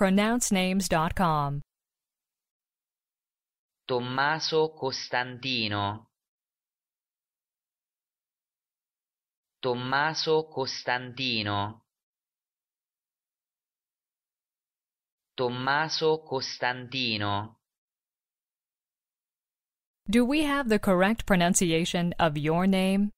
pronouncenames.com. Tommaso Costantino Tommaso Costantino Tommaso Costantino Do we have the correct pronunciation of your name?